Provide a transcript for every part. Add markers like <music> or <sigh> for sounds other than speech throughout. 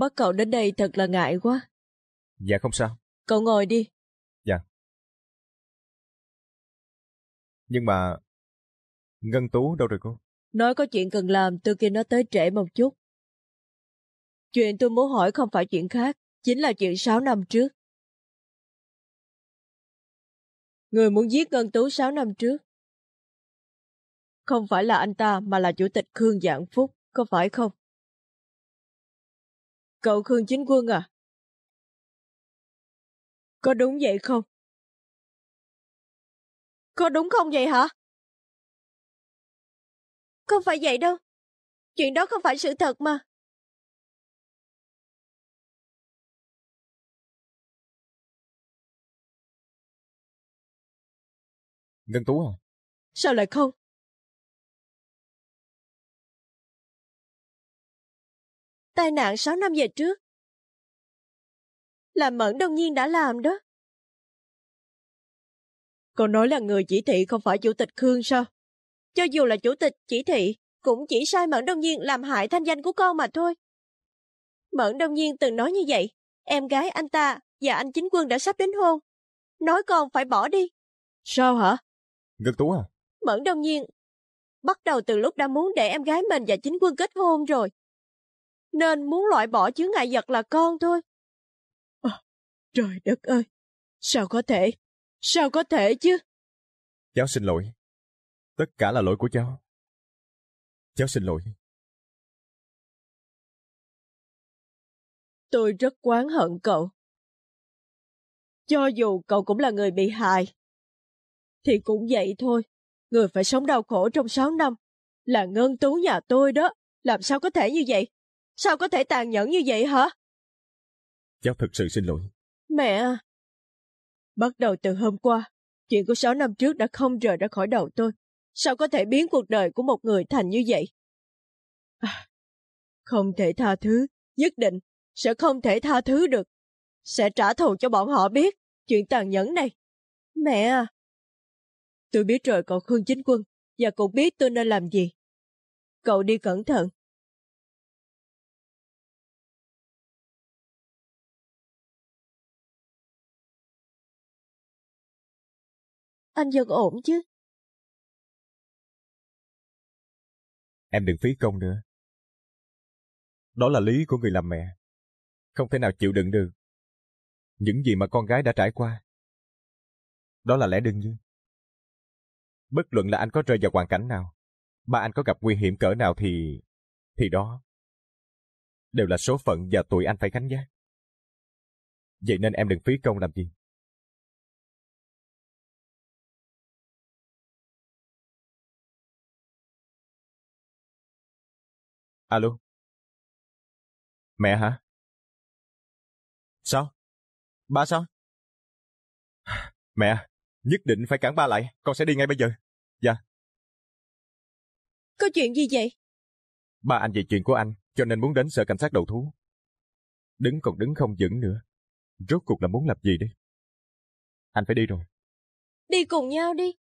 Bắt cậu đến đây thật là ngại quá. Dạ không sao. Cậu ngồi đi. Dạ. Nhưng mà... Ngân Tú đâu rồi cô? Nói có chuyện cần làm tôi kia nó tới trễ một chút. Chuyện tôi muốn hỏi không phải chuyện khác, chính là chuyện 6 năm trước. Người muốn giết Ngân Tú 6 năm trước. Không phải là anh ta mà là Chủ tịch Khương Giảng Phúc, có phải không? Cậu Khương Chính Quân à? Có đúng vậy không? Có đúng không vậy hả? Không phải vậy đâu. Chuyện đó không phải sự thật mà. Ngân Tú à? Sao lại không? tai nạn 6 năm về trước. Là Mẫn đông nhiên đã làm đó. Cô nói là người chỉ thị không phải chủ tịch Khương sao? Cho dù là chủ tịch chỉ thị, cũng chỉ sai Mẫn đông nhiên làm hại thanh danh của con mà thôi. Mẫn đông nhiên từng nói như vậy, em gái anh ta và anh chính quân đã sắp đến hôn. Nói con phải bỏ đi. Sao hả? Ngân Tú à? Mẫn đông nhiên bắt đầu từ lúc đã muốn để em gái mình và chính quân kết hôn rồi nên muốn loại bỏ chướng ngại vật là con thôi. À, trời đất ơi, sao có thể, sao có thể chứ? Cháu xin lỗi, tất cả là lỗi của cháu. Cháu xin lỗi. Tôi rất oán hận cậu. Cho dù cậu cũng là người bị hại, thì cũng vậy thôi. Người phải sống đau khổ trong 6 năm là Ngân Tú nhà tôi đó. Làm sao có thể như vậy? Sao có thể tàn nhẫn như vậy hả? Cháu thật sự xin lỗi. Mẹ! À. Bắt đầu từ hôm qua, chuyện của 6 năm trước đã không rời ra khỏi đầu tôi. Sao có thể biến cuộc đời của một người thành như vậy? À, không thể tha thứ, nhất định, sẽ không thể tha thứ được. Sẽ trả thù cho bọn họ biết chuyện tàn nhẫn này. Mẹ à! Tôi biết rồi cậu Khương Chính Quân, và cậu biết tôi nên làm gì. Cậu đi cẩn thận, Anh vẫn ổn chứ? Em đừng phí công nữa. Đó là lý của người làm mẹ. Không thể nào chịu đựng được. Những gì mà con gái đã trải qua. Đó là lẽ đương nhiên. Bất luận là anh có rơi vào hoàn cảnh nào, ba anh có gặp nguy hiểm cỡ nào thì... thì đó. Đều là số phận và tụi anh phải gánh giác. Vậy nên em đừng phí công làm gì. Alo? Mẹ hả? Sao? Ba sao? Mẹ, nhất định phải cản ba lại, con sẽ đi ngay bây giờ. Dạ. Có chuyện gì vậy? Ba anh vì chuyện của anh, cho nên muốn đến sở cảnh sát đầu thú. Đứng còn đứng không vững nữa. Rốt cuộc là muốn làm gì đây? Anh phải đi rồi. Đi cùng nhau đi.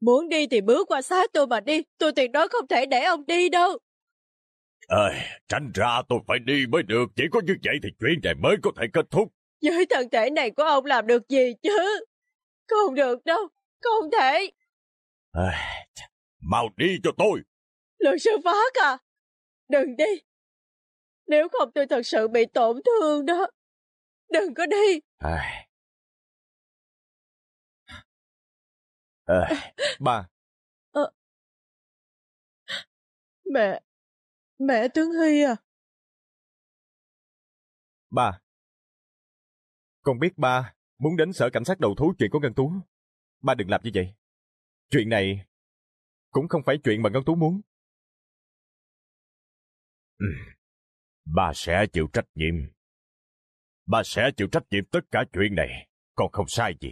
Muốn đi thì bước qua xác tôi mà đi, tôi tuyệt đối không thể để ông đi đâu. À, tránh ra tôi phải đi mới được, chỉ có như vậy thì chuyện này mới có thể kết thúc. Với thân thể này của ông làm được gì chứ? Không được đâu, không thể. À, mau đi cho tôi. Luật sư Phát à, đừng đi. Nếu không tôi thật sự bị tổn thương đó. Đừng có đi. À, À, ba. À, mẹ, mẹ tướng hy à? Ba. Con biết ba muốn đến sở cảnh sát đầu thú chuyện của Ngân Tú. Ba đừng làm như vậy. Chuyện này cũng không phải chuyện mà Ngân Tú muốn. Ừ. Ba sẽ chịu trách nhiệm. Ba sẽ chịu trách nhiệm tất cả chuyện này. Con không sai gì.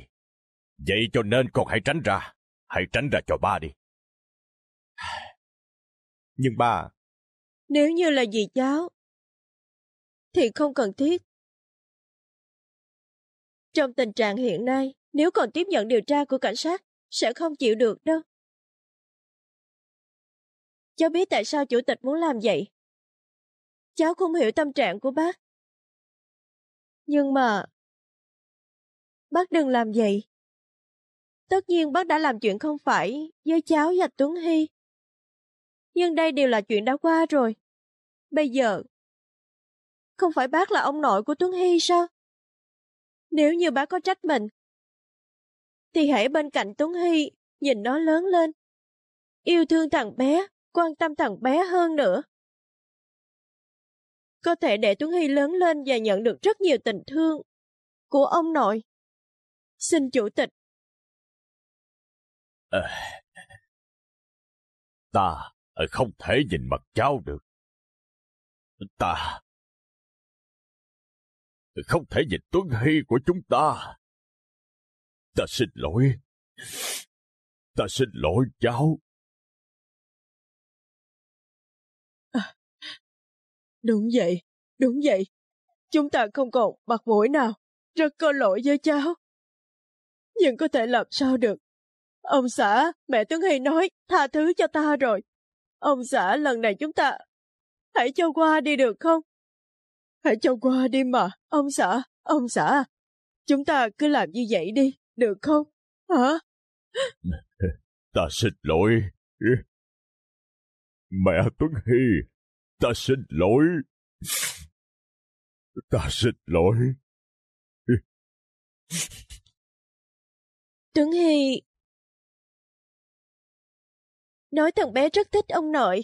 Vậy cho nên con hãy tránh ra, hãy tránh ra cho ba đi. <sighs> Nhưng ba... Nếu như là dì cháu, thì không cần thiết. Trong tình trạng hiện nay, nếu còn tiếp nhận điều tra của cảnh sát, sẽ không chịu được đâu. Cháu biết tại sao chủ tịch muốn làm vậy. Cháu không hiểu tâm trạng của bác. Nhưng mà... Bác đừng làm vậy. Tất nhiên bác đã làm chuyện không phải với cháu và Tuấn Hy. Nhưng đây đều là chuyện đã qua rồi. Bây giờ, không phải bác là ông nội của Tuấn Hy sao? Nếu như bác có trách mình, thì hãy bên cạnh Tuấn Hy, nhìn nó lớn lên. Yêu thương thằng bé, quan tâm thằng bé hơn nữa. Có thể để Tuấn Hy lớn lên và nhận được rất nhiều tình thương của ông nội. Xin chủ tịch ta không thể nhìn mặt cháu được. Ta không thể nhìn Tuấn Hy của chúng ta. Ta xin lỗi. Ta xin lỗi cháu. À, đúng vậy, đúng vậy. Chúng ta không còn mặt mũi nào. Rất có lỗi với cháu. Nhưng có thể làm sao được. Ông xã, mẹ Tuấn Hy nói, tha thứ cho ta rồi. Ông xã, lần này chúng ta... Hãy cho qua đi được không? Hãy cho qua đi mà, ông xã, ông xã. Chúng ta cứ làm như vậy đi, được không? Hả? <laughs> Ta xin lỗi. Mẹ Tuấn Hy, ta xin lỗi. <laughs> Ta xin lỗi. Tuấn Hy nói thằng bé rất thích ông nội.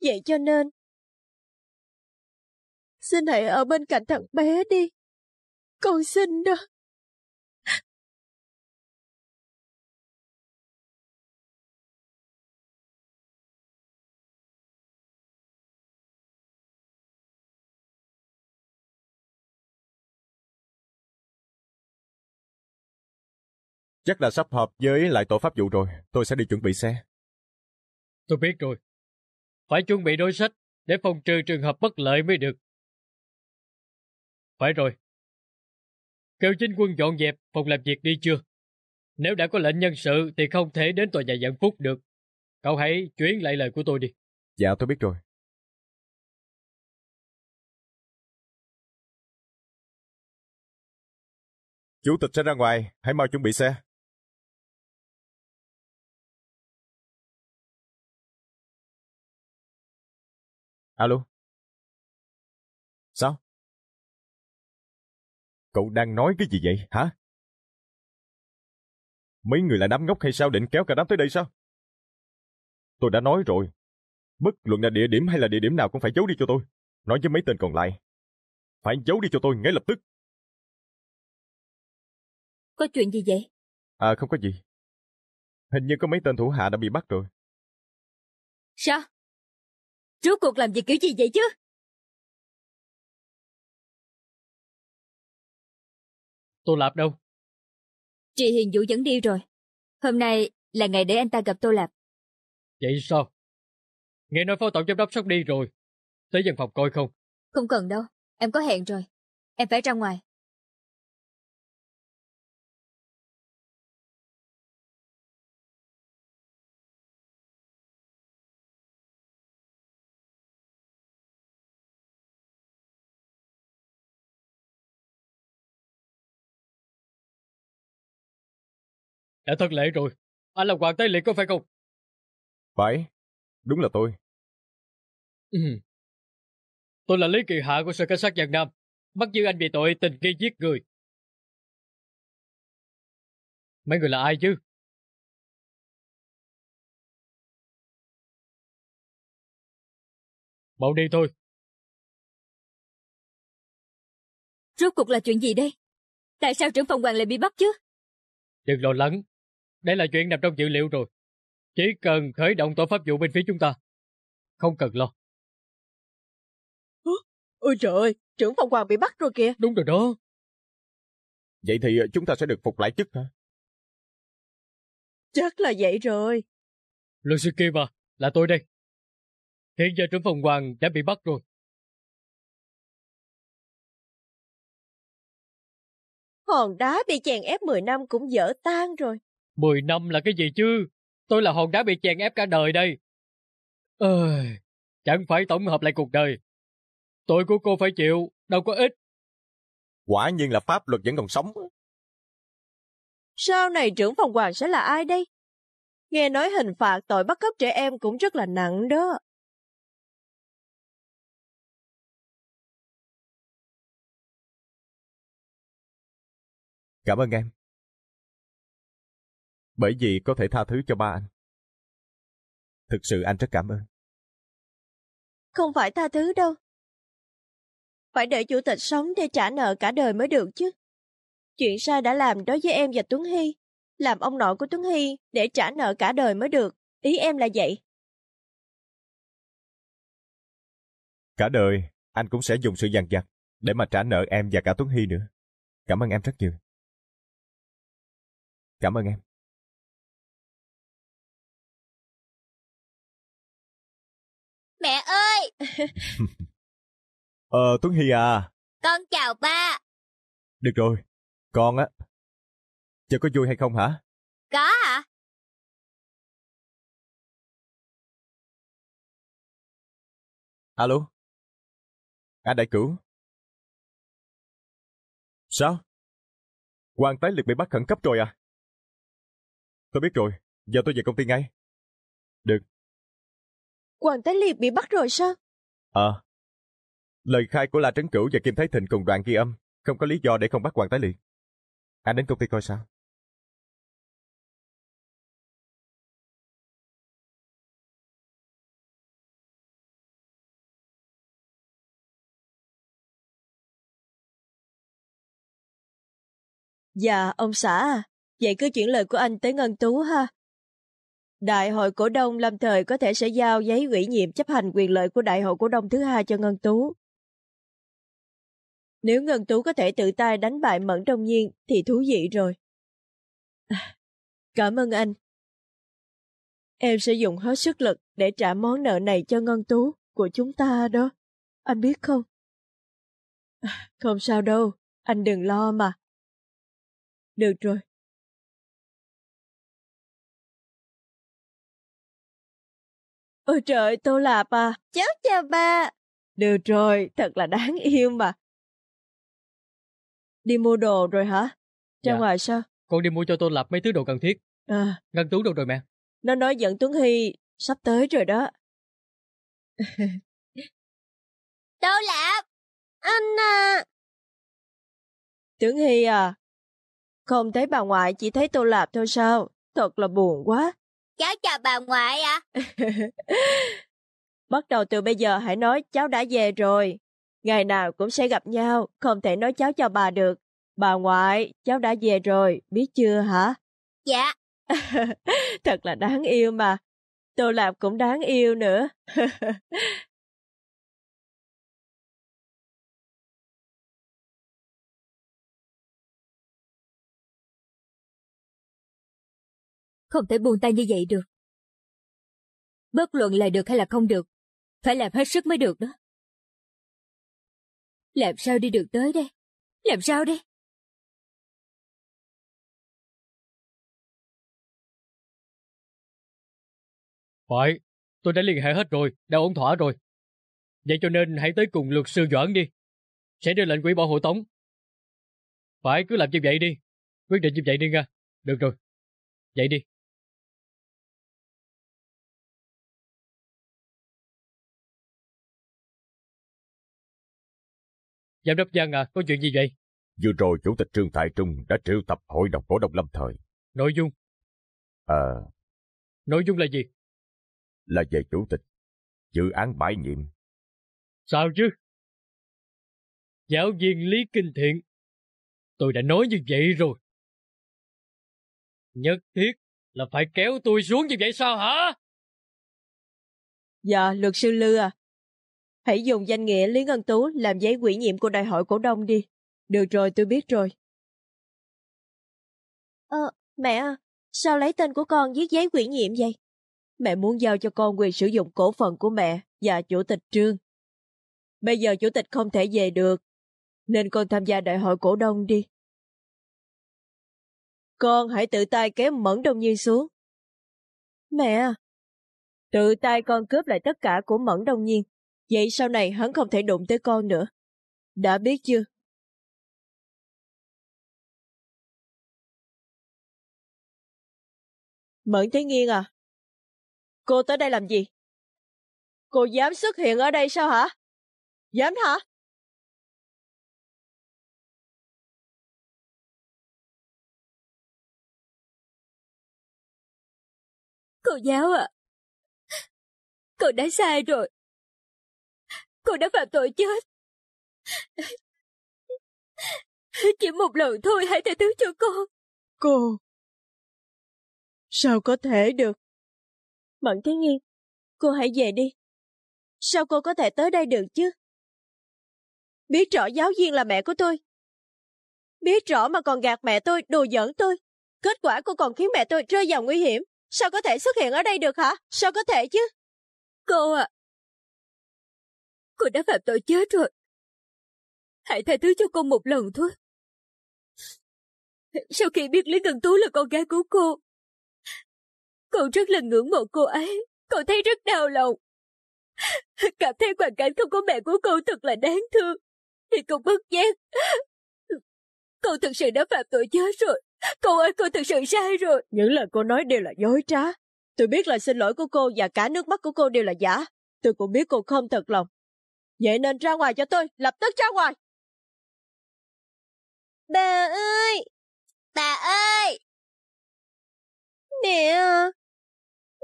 Vậy cho nên, xin hãy ở bên cạnh thằng bé đi. Con xin đó. Chắc là sắp họp với lại tổ pháp vụ rồi, tôi sẽ đi chuẩn bị xe. Tôi biết rồi. Phải chuẩn bị đối sách để phòng trừ trường hợp bất lợi mới được. Phải rồi. kêu chính quân dọn dẹp phòng làm việc đi chưa? Nếu đã có lệnh nhân sự thì không thể đến tòa nhà dẫn phúc được. Cậu hãy chuyển lại lời của tôi đi. Dạ tôi biết rồi. Chủ tịch sẽ ra ngoài, hãy mau chuẩn bị xe. Alo? Sao? Cậu đang nói cái gì vậy, hả? Mấy người là đám ngốc hay sao định kéo cả đám tới đây sao? Tôi đã nói rồi. Bất luận là địa điểm hay là địa điểm nào cũng phải giấu đi cho tôi. Nói với mấy tên còn lại. Phải giấu đi cho tôi ngay lập tức. Có chuyện gì vậy? À không có gì. Hình như có mấy tên thủ hạ đã bị bắt rồi. Sao? Rốt cuộc làm việc kiểu gì vậy chứ? Tô Lạp đâu? Chị Hiền Vũ dẫn đi rồi. Hôm nay là ngày để anh ta gặp Tô Lạp. Vậy sao? Nghe nói phó tổng giám đốc sắp đi rồi. Tới văn phòng coi không? Không cần đâu, em có hẹn rồi. Em phải ra ngoài. Đã thất lễ rồi, anh là Hoàng Thái Liệt có phải không? Phải, đúng là tôi. Ừ. Tôi là Lý Kỳ Hạ của Sở Cảnh sát Giang Nam, bắt giữ anh bị tội tình nghi giết người. Mấy người là ai chứ? Bọn đi thôi. Rốt cuộc là chuyện gì đây? Tại sao trưởng phòng hoàng lại bị bắt chứ? Đừng lo lắng, đây là chuyện nằm trong dữ liệu rồi. Chỉ cần khởi động tổ pháp vụ bên phía chúng ta. Không cần lo. Ôi trời ơi, trưởng phòng hoàng bị bắt rồi kìa. Đúng rồi đó. Vậy thì ờ, chúng ta sẽ được phục lại chức hả? Chắc là vậy rồi. à là tôi đây. Hiện giờ trưởng phòng hoàng đã bị bắt rồi. Hòn đá bị chèn ép 10 năm cũng dở tan rồi. Mười năm là cái gì chứ? Tôi là hòn đá bị chèn ép cả đời đây. Ơi, chẳng phải tổng hợp lại cuộc đời. Tội của cô phải chịu, đâu có ít. Quả nhiên là pháp luật vẫn còn sống. Sau này trưởng phòng hoàng sẽ là ai đây? Nghe nói hình phạt tội bắt cóc trẻ em cũng rất là nặng đó. Cảm ơn em bởi vì có thể tha thứ cho ba anh. Thực sự anh rất cảm ơn. Không phải tha thứ đâu. Phải đợi chủ tịch sống để trả nợ cả đời mới được chứ. Chuyện sai đã làm đối với em và Tuấn Hy, làm ông nội của Tuấn Hy để trả nợ cả đời mới được, ý em là vậy. Cả đời, anh cũng sẽ dùng sự dằn vặt để mà trả nợ em và cả Tuấn Hy nữa. Cảm ơn em rất nhiều. Cảm ơn em. <laughs> ờ, Tuấn Hy à. Con chào ba. Được rồi, con á. Giờ có vui hay không hả? Có hả? Alo? À đại cửu? Sao? Hoàng tái liệt bị bắt khẩn cấp rồi à? Tôi biết rồi, giờ tôi về công ty ngay. Được. Hoàng tái liệt bị bắt rồi sao? Ờ. lời khai của La Trấn Cửu và Kim Thái Thịnh cùng đoạn ghi âm, không có lý do để không bắt Hoàng Tái Liệt. Anh đến công ty coi sao? Dạ, ông xã à, vậy cứ chuyển lời của anh tới Ngân Tú ha, Đại hội cổ đông lâm thời có thể sẽ giao giấy ủy nhiệm chấp hành quyền lợi của đại hội cổ đông thứ hai cho Ngân Tú. Nếu Ngân Tú có thể tự tay đánh bại Mẫn Đông Nhiên thì thú vị rồi. À, cảm ơn anh. Em sẽ dùng hết sức lực để trả món nợ này cho Ngân Tú của chúng ta đó. Anh biết không? À, không sao đâu, anh đừng lo mà. Được rồi, Ôi trời, tô lạp à. Cháu chào ba Được rồi, thật là đáng yêu mà. Đi mua đồ rồi hả? Ra dạ. ngoài sao? Con đi mua cho tô lạp mấy thứ đồ cần thiết. À. Ngân Tú đâu rồi mẹ? Nó nói dẫn Tuấn Hy sắp tới rồi đó. <laughs> tô lạp! Anh à! Tuấn Hy à, không thấy bà ngoại chỉ thấy tô lạp thôi sao? Thật là buồn quá cháu chào bà ngoại ạ. À. <laughs> Bắt đầu từ bây giờ hãy nói cháu đã về rồi. Ngày nào cũng sẽ gặp nhau, không thể nói cháu chào bà được. Bà ngoại, cháu đã về rồi, biết chưa hả? Dạ. <laughs> Thật là đáng yêu mà. Tô Lạp cũng đáng yêu nữa. <laughs> không thể buông tay như vậy được. Bất luận là được hay là không được, phải làm hết sức mới được đó. Làm sao đi được tới đây? Làm sao đi? Phải, tôi đã liên hệ hết rồi, đã ổn thỏa rồi. Vậy cho nên hãy tới cùng luật sư Doãn đi. Sẽ đưa lệnh quỹ bảo hộ tống. Phải, cứ làm như vậy đi. Quyết định như vậy đi Nga. Được rồi, vậy đi. Giám đốc Giang à, có chuyện gì vậy? Vừa rồi Chủ tịch Trương Tại Trung đã triệu tập hội đồng cổ đông lâm thời. Nội dung? Ờ. À, Nội dung là gì? Là về Chủ tịch, dự án bãi nhiệm. Sao chứ? Giáo viên Lý Kinh Thiện, tôi đã nói như vậy rồi. Nhất thiết là phải kéo tôi xuống như vậy sao hả? Dạ, luật sư Lư à, Hãy dùng danh nghĩa Lý Ngân Tú làm giấy ủy nhiệm của đại hội cổ đông đi. Được rồi, tôi biết rồi. Ờ, mẹ à, sao lấy tên của con viết giấy ủy nhiệm vậy? Mẹ muốn giao cho con quyền sử dụng cổ phần của mẹ và chủ tịch Trương. Bây giờ chủ tịch không thể về được, nên con tham gia đại hội cổ đông đi. Con hãy tự tay kéo Mẫn Đông Nhiên xuống. Mẹ à, tự tay con cướp lại tất cả của Mẫn Đông Nhiên, Vậy sau này hắn không thể đụng tới con nữa. Đã biết chưa? Mẫn Thế Nghiên à? Cô tới đây làm gì? Cô dám xuất hiện ở đây sao hả? Dám hả? Cô giáo ạ, à, cô đã sai rồi. Cô đã phạm tội chết. Chỉ một lần thôi hãy tha thứ cho cô Cô... Sao có thể được? Mận Thế Nghiên, cô hãy về đi. Sao cô có thể tới đây được chứ? Biết rõ giáo viên là mẹ của tôi. Biết rõ mà còn gạt mẹ tôi, đùa giỡn tôi. Kết quả cô còn khiến mẹ tôi rơi vào nguy hiểm. Sao có thể xuất hiện ở đây được hả? Sao có thể chứ? Cô ạ Cô đã phạm tội chết rồi. Hãy tha thứ cho con một lần thôi. Sau khi biết Lý Ngân Tú là con gái của cô, con rất là ngưỡng mộ cô ấy. Con thấy rất đau lòng. Cảm thấy hoàn cảnh không có mẹ của cô thật là đáng thương. Thì con bất giác. Cô thực sự đã phạm tội chết rồi. Cô ơi, cô thực sự sai rồi. Những lời cô nói đều là dối trá. Tôi biết lời xin lỗi của cô và cả nước mắt của cô đều là giả. Tôi cũng biết cô không thật lòng. Vậy nên ra ngoài cho tôi, lập tức ra ngoài. Bà ơi! Bà ơi! Mẹ!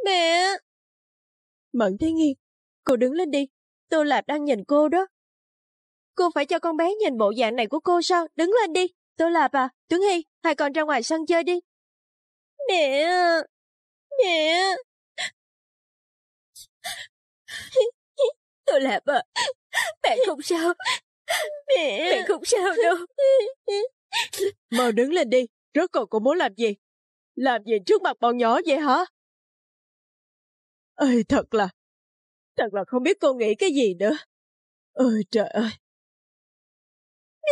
Mẹ! Mận Thế Nghiên, cô đứng lên đi. Tô Lạp đang nhìn cô đó. Cô phải cho con bé nhìn bộ dạng này của cô sao? Đứng lên đi. Tô Lạp à, Tuấn Hy, hai con ra ngoài sân chơi đi. Mẹ! Mẹ! Tô Lạp à, Mẹ không sao. Mẹ. Mẹ không sao đâu. Mau đứng lên đi. Rốt cuộc cô muốn làm gì? Làm gì trước mặt bọn nhỏ vậy hả? Ơi thật là. Thật là không biết cô nghĩ cái gì nữa. Ôi trời ơi.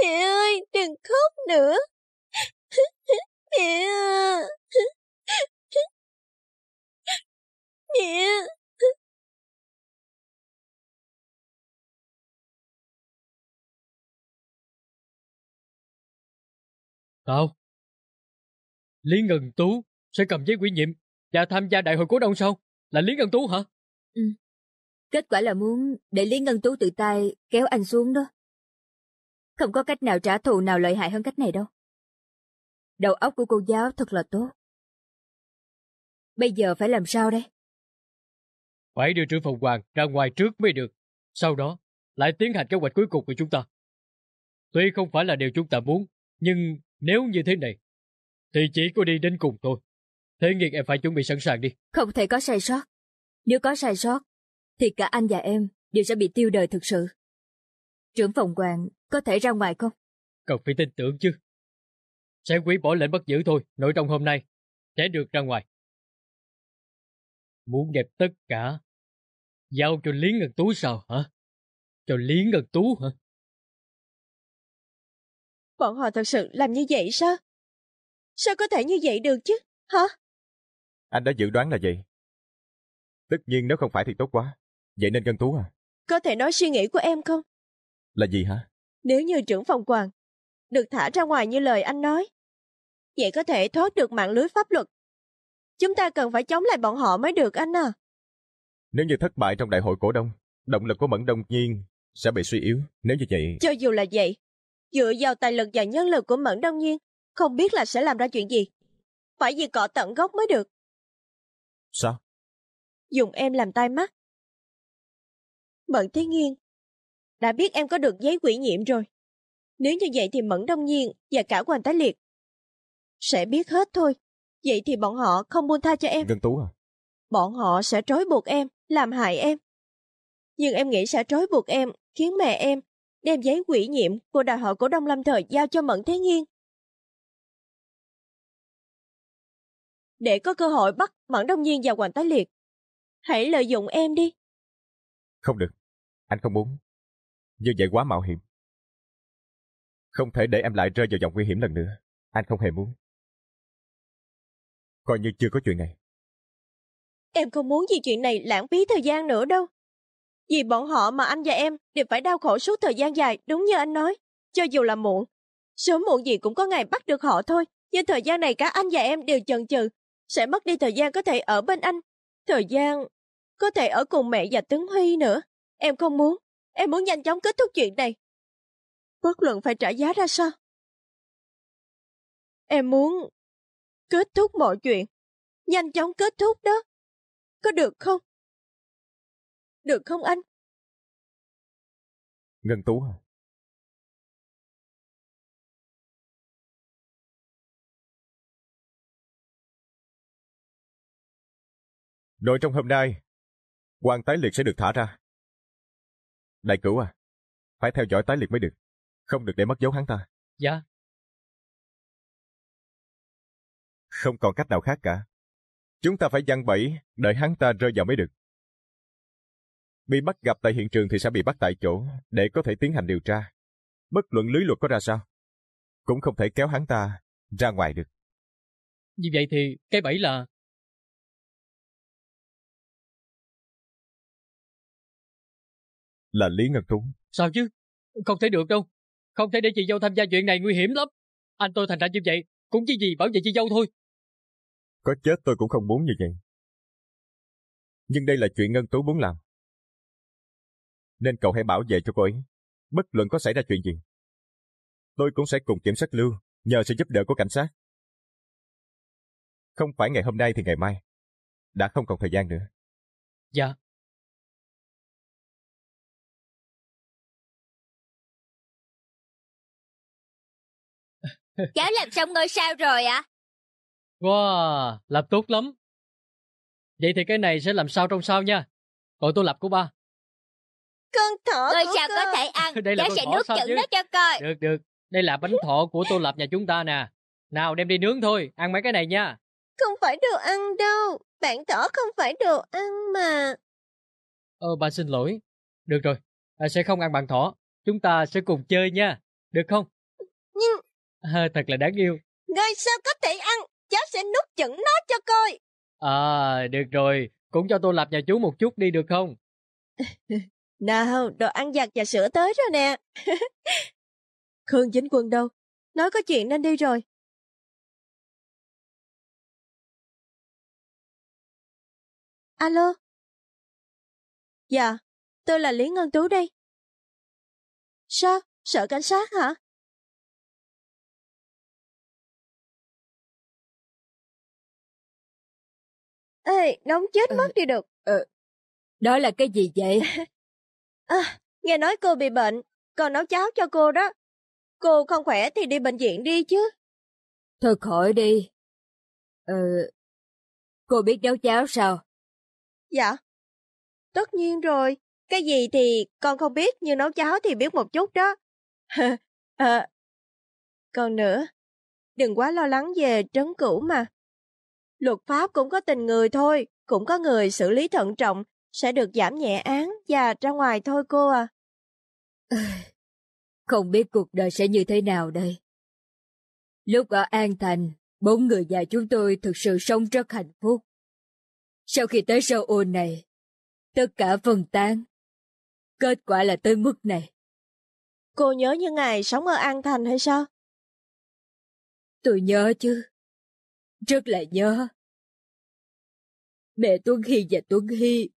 Mẹ ơi, đừng khóc nữa. Mẹ. ơi Mẹ. Tao. Lý Ngân Tú sẽ cầm giấy ủy nhiệm và tham gia đại hội cổ đông sau Là Lý Ngân Tú hả? Ừ. Kết quả là muốn để Lý Ngân Tú tự tay kéo anh xuống đó. Không có cách nào trả thù nào lợi hại hơn cách này đâu. Đầu óc của cô giáo thật là tốt. Bây giờ phải làm sao đây? Phải đưa trưởng phòng hoàng ra ngoài trước mới được. Sau đó, lại tiến hành kế hoạch cuối cùng của chúng ta. Tuy không phải là điều chúng ta muốn, nhưng nếu như thế này, thì chỉ có đi đến cùng thôi. Thế nghiệt em phải chuẩn bị sẵn sàng đi. Không thể có sai sót. Nếu có sai sót, thì cả anh và em đều sẽ bị tiêu đời thực sự. Trưởng phòng quan có thể ra ngoài không? Cần phải tin tưởng chứ. Sẽ quý bỏ lệnh bắt giữ thôi, nội trong hôm nay, sẽ được ra ngoài. Muốn đẹp tất cả, giao cho Lý Ngân Tú sao hả? Cho Lý Ngân Tú hả? Bọn họ thật sự làm như vậy sao? Sao có thể như vậy được chứ? Hả? Anh đã dự đoán là vậy. Tất nhiên nếu không phải thì tốt quá. Vậy nên ngân tú à? Có thể nói suy nghĩ của em không? Là gì hả? Nếu như trưởng phòng quan được thả ra ngoài như lời anh nói, vậy có thể thoát được mạng lưới pháp luật. Chúng ta cần phải chống lại bọn họ mới được anh à. Nếu như thất bại trong đại hội cổ đông, động lực của Mẫn Đông Nhiên sẽ bị suy yếu nếu như vậy. Cho dù là vậy, Dựa vào tài lực và nhân lực của Mẫn Đông Nhiên, không biết là sẽ làm ra chuyện gì. Phải gì cọ tận gốc mới được. Sao? Dùng em làm tai mắt. Mẫn Thế Nghiên, đã biết em có được giấy quỷ nhiệm rồi. Nếu như vậy thì Mẫn Đông Nhiên và cả Hoàng Tái Liệt sẽ biết hết thôi. Vậy thì bọn họ không buông tha cho em. Ngân Tú à? Bọn họ sẽ trói buộc em, làm hại em. Nhưng em nghĩ sẽ trói buộc em, khiến mẹ em đem giấy ủy nhiệm của đại hội cổ đông lâm thời giao cho Mẫn Thế Nghiên. Để có cơ hội bắt Mẫn Đông Nhiên và Hoàng Tái Liệt, hãy lợi dụng em đi. Không được, anh không muốn. Như vậy quá mạo hiểm. Không thể để em lại rơi vào vòng nguy hiểm lần nữa, anh không hề muốn. Coi như chưa có chuyện này. Em không muốn vì chuyện này lãng phí thời gian nữa đâu. Vì bọn họ mà anh và em đều phải đau khổ suốt thời gian dài, đúng như anh nói. Cho dù là muộn, sớm muộn gì cũng có ngày bắt được họ thôi. Nhưng thời gian này cả anh và em đều chần chừ, sẽ mất đi thời gian có thể ở bên anh. Thời gian có thể ở cùng mẹ và Tuấn Huy nữa. Em không muốn, em muốn nhanh chóng kết thúc chuyện này. Bất luận phải trả giá ra sao. Em muốn kết thúc mọi chuyện. Nhanh chóng kết thúc đó. Có được không? Được không anh? Ngân Tú à? Nội trong hôm nay, quan tái liệt sẽ được thả ra. Đại cửu à, phải theo dõi tái liệt mới được, không được để mất dấu hắn ta. Dạ. Không còn cách nào khác cả. Chúng ta phải giăng bẫy, đợi hắn ta rơi vào mới được bị bắt gặp tại hiện trường thì sẽ bị bắt tại chỗ để có thể tiến hành điều tra. Bất luận lý luật có ra sao, cũng không thể kéo hắn ta ra ngoài được. Như vậy thì cái bẫy là... Là Lý Ngân tú Sao chứ? Không thể được đâu. Không thể để chị dâu tham gia chuyện này nguy hiểm lắm. Anh tôi thành ra như vậy, cũng chỉ vì bảo vệ chị dâu thôi. Có chết tôi cũng không muốn như vậy. Nhưng đây là chuyện Ngân Tú muốn làm nên cậu hãy bảo vệ cho cô ấy. Bất luận có xảy ra chuyện gì. Tôi cũng sẽ cùng kiểm soát lưu, nhờ sự giúp đỡ của cảnh sát. Không phải ngày hôm nay thì ngày mai. Đã không còn thời gian nữa. Dạ. Cháu làm xong ngôi sao rồi ạ? À? Wow, làm tốt lắm. Vậy thì cái này sẽ làm sao trong sao nha. Còn tôi lập của ba cơn thỏ Tôi sao cơ. có thể ăn Đây là Cháu sẽ nước chửng nó cho coi Được được Đây là bánh thọ của Tô Lập nhà chúng ta nè Nào đem đi nướng thôi Ăn mấy cái này nha Không phải đồ ăn đâu Bạn thỏ không phải đồ ăn mà Ờ bà xin lỗi Được rồi bà Sẽ không ăn bạn thỏ Chúng ta sẽ cùng chơi nha Được không Nhưng à, Thật là đáng yêu Người sao có thể ăn Cháu sẽ nuốt chửng nó cho coi À được rồi Cũng cho tôi lập nhà chú một chút đi được không <laughs> Nào, đồ ăn giặt và sữa tới rồi nè. <laughs> Khương Chính Quân đâu? Nói có chuyện nên đi rồi. Alo? Dạ, tôi là Lý Ngân Tú đây. Sao? Sợ cảnh sát hả? Ê, nóng chết ừ. mất đi được. Ờ, đó là cái gì vậy? <laughs> À, nghe nói cô bị bệnh, còn nấu cháo cho cô đó. Cô không khỏe thì đi bệnh viện đi chứ. Thôi khỏi đi. Ừ, cô biết nấu cháo sao? Dạ, tất nhiên rồi. Cái gì thì con không biết nhưng nấu cháo thì biết một chút đó. <laughs> à, còn nữa, đừng quá lo lắng về trấn cửu mà. Luật pháp cũng có tình người thôi, cũng có người xử lý thận trọng sẽ được giảm nhẹ án và ra ngoài thôi cô à. Không biết cuộc đời sẽ như thế nào đây. Lúc ở An Thành, bốn người già chúng tôi thực sự sống rất hạnh phúc. Sau khi tới Seoul này, tất cả phân tán. Kết quả là tới mức này. Cô nhớ như ngày sống ở An Thành hay sao? Tôi nhớ chứ. Rất là nhớ. Mẹ Tuấn Hy và Tuấn Hy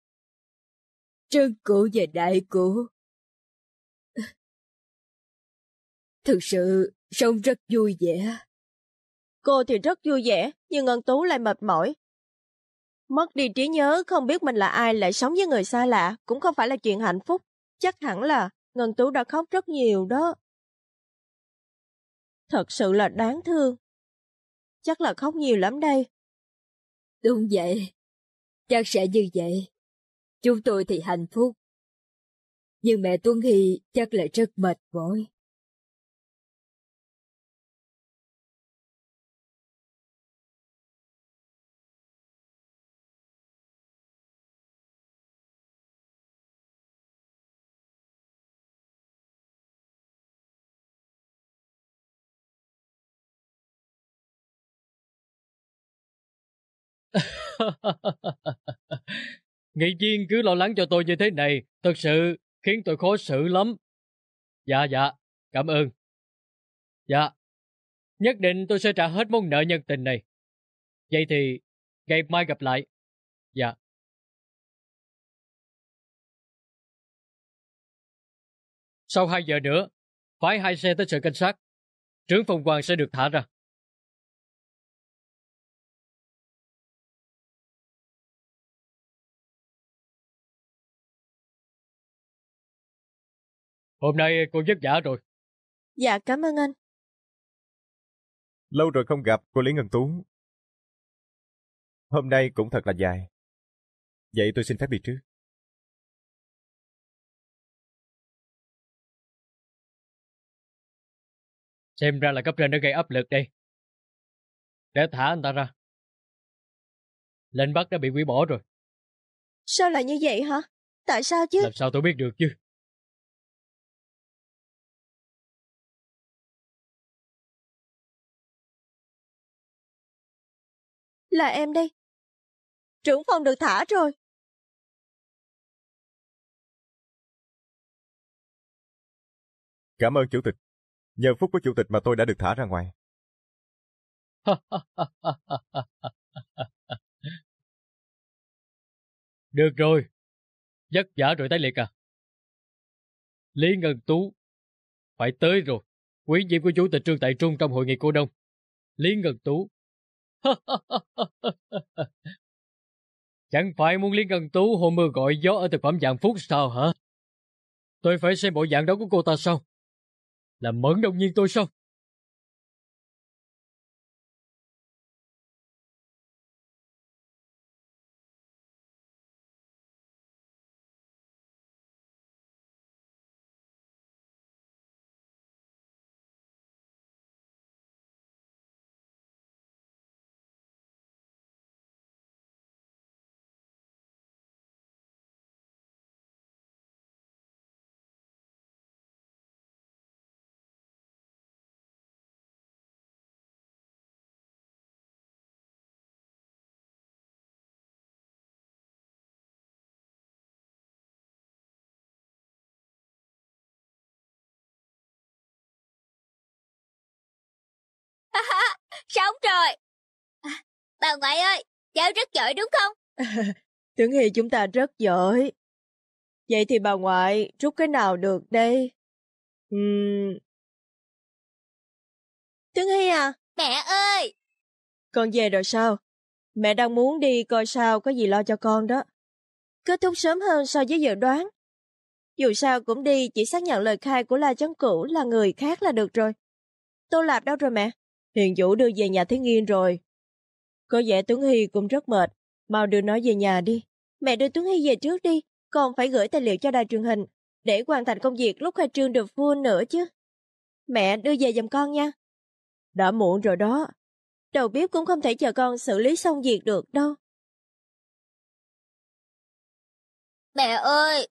trơn cụ và đại cụ. Thực sự, sống rất vui vẻ. Cô thì rất vui vẻ, nhưng Ngân Tú lại mệt mỏi. Mất đi trí nhớ, không biết mình là ai lại sống với người xa lạ, cũng không phải là chuyện hạnh phúc. Chắc hẳn là Ngân Tú đã khóc rất nhiều đó. Thật sự là đáng thương. Chắc là khóc nhiều lắm đây. Đúng vậy, chắc sẽ như vậy. Chúng tôi thì hạnh phúc. Nhưng mẹ Tuấn Hy chắc lại rất mệt mỏi. <laughs> Nghị viên cứ lo lắng cho tôi như thế này, thật sự khiến tôi khó xử lắm. Dạ dạ, cảm ơn. Dạ, nhất định tôi sẽ trả hết món nợ nhân tình này. Vậy thì, ngày mai gặp lại. Dạ. Sau 2 giờ nữa, phái hai xe tới sở cảnh sát. Trưởng phòng quan sẽ được thả ra. Hôm nay cô vất vả rồi. Dạ, cảm ơn anh. Lâu rồi không gặp cô Lý Ngân Tú. Hôm nay cũng thật là dài. Vậy tôi xin phép đi trước. Xem ra là cấp trên đã gây áp lực đây. Để thả anh ta ra. Lệnh bắt đã bị quỷ bỏ rồi. Sao lại như vậy hả? Tại sao chứ? Làm sao tôi biết được chứ? là em đây. Trưởng phòng được thả rồi. Cảm ơn chủ tịch. Nhờ phúc của chủ tịch mà tôi đã được thả ra ngoài. <laughs> được rồi. Vất vả rồi tái liệt à. Lý Ngân Tú phải tới rồi. Quý nhiệm của chủ tịch Trương Tại Trung trong hội nghị cổ đông. Lý Ngân Tú <laughs> Chẳng phải muốn Lý Ngân Tú hôm mưa gọi gió ở thực phẩm dạng phút sao hả? Tôi phải xem bộ dạng đó của cô ta sao? Làm mẫn đồng nhiên tôi sao? <laughs> Sống rồi. À, bà ngoại ơi, cháu rất giỏi đúng không? <laughs> Tưởng Hy chúng ta rất giỏi. Vậy thì bà ngoại rút cái nào được đây? Uhm... tưởng Hy à? Mẹ ơi! Con về rồi sao? Mẹ đang muốn đi coi sao có gì lo cho con đó. Kết thúc sớm hơn so với dự đoán. Dù sao cũng đi chỉ xác nhận lời khai của La Chấn Cửu là người khác là được rồi. Tô Lạp đâu rồi mẹ? Hiền Vũ đưa về nhà Thế Nghiên rồi. Có vẻ Tuấn Hy cũng rất mệt, mau đưa nó về nhà đi. Mẹ đưa Tuấn Hy về trước đi, con phải gửi tài liệu cho đài truyền hình, để hoàn thành công việc lúc khai trương được vua nữa chứ. Mẹ đưa về giùm con nha. Đã muộn rồi đó. Đầu bếp cũng không thể chờ con xử lý xong việc được đâu. Mẹ ơi,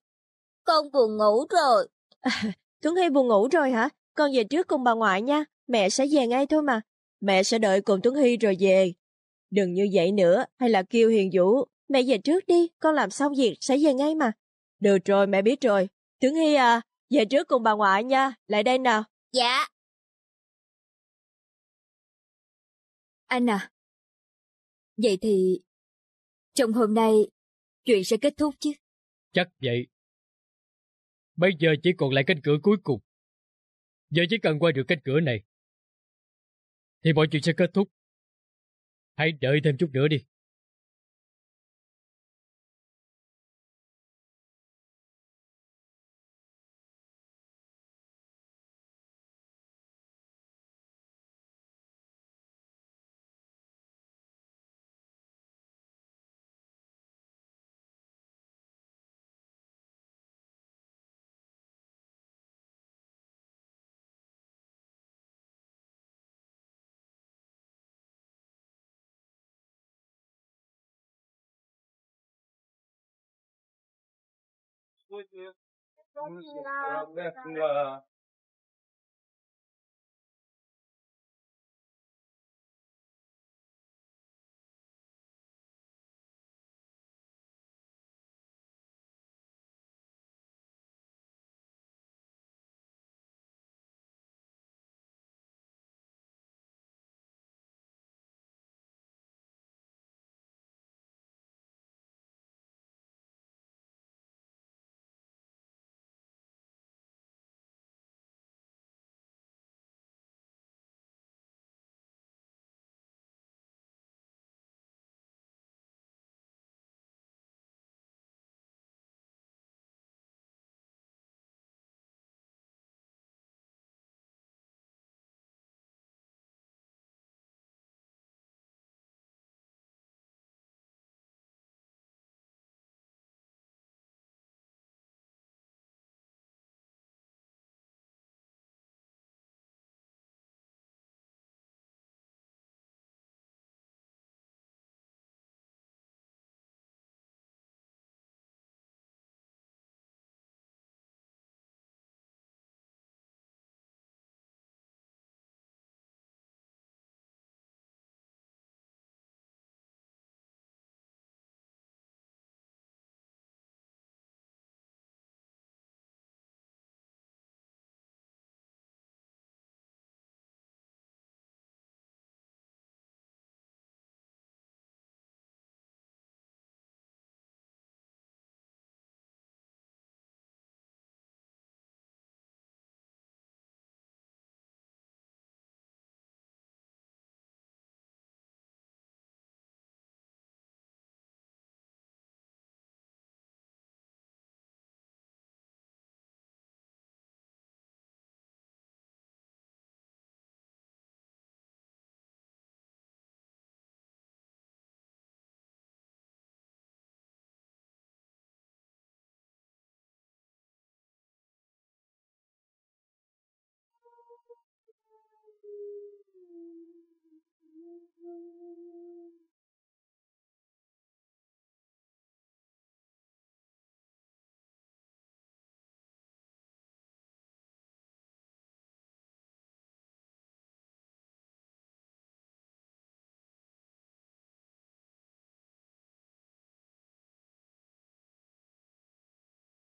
con buồn ngủ rồi. À, <laughs> Tuấn Hy buồn ngủ rồi hả? Con về trước cùng bà ngoại nha, mẹ sẽ về ngay thôi mà mẹ sẽ đợi cùng Tuấn Hy rồi về. Đừng như vậy nữa, hay là kêu Hiền Vũ, mẹ về trước đi, con làm xong việc sẽ về ngay mà. Được rồi, mẹ biết rồi. Tuấn Hy à, về trước cùng bà ngoại nha, lại đây nào. Dạ. Anh à, vậy thì trong hôm nay chuyện sẽ kết thúc chứ? Chắc vậy. Bây giờ chỉ còn lại cánh cửa cuối cùng. Giờ chỉ cần qua được cánh cửa này thì mọi chuyện sẽ kết thúc. Hãy đợi thêm chút nữa đi. depois de lá,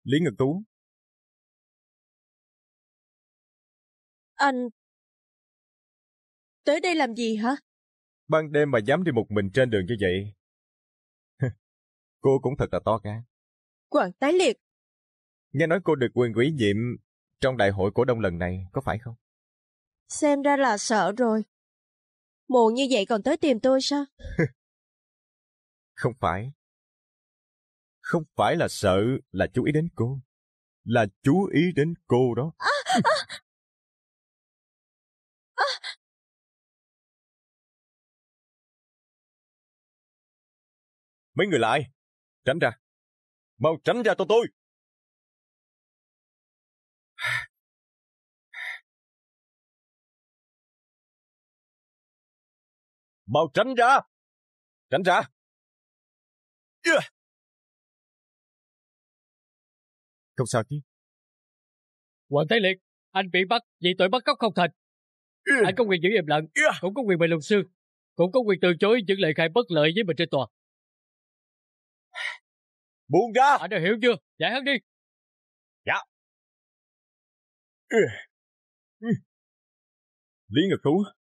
Lý Ngọc Tú Anh Tới đây làm gì hả? Ban đêm mà dám đi một mình trên đường như vậy. <laughs> cô cũng thật là to gan. Quảng tái liệt. Nghe nói cô được quyền ủy nhiệm trong đại hội cổ đông lần này, có phải không? Xem ra là sợ rồi. Muộn như vậy còn tới tìm tôi sao? <laughs> không phải. Không phải là sợ, là chú ý đến cô. Là chú ý đến cô đó. À, à, Mấy người lại Tránh ra. Mau tránh ra cho tôi. Mau tránh ra! Tránh ra! Dạ. Không sao chứ. Hoàng Thái Liệt, anh bị bắt vì tội bắt cóc không thành. Anh dạ. có quyền giữ im lặng, dạ. cũng có quyền bị luật sư, cũng có quyền từ chối những lời khai bất lợi với mình trên tòa. Buông ra! Anh đã hiểu chưa? Giải hắn đi! Dạ! Lý Ngật Thú,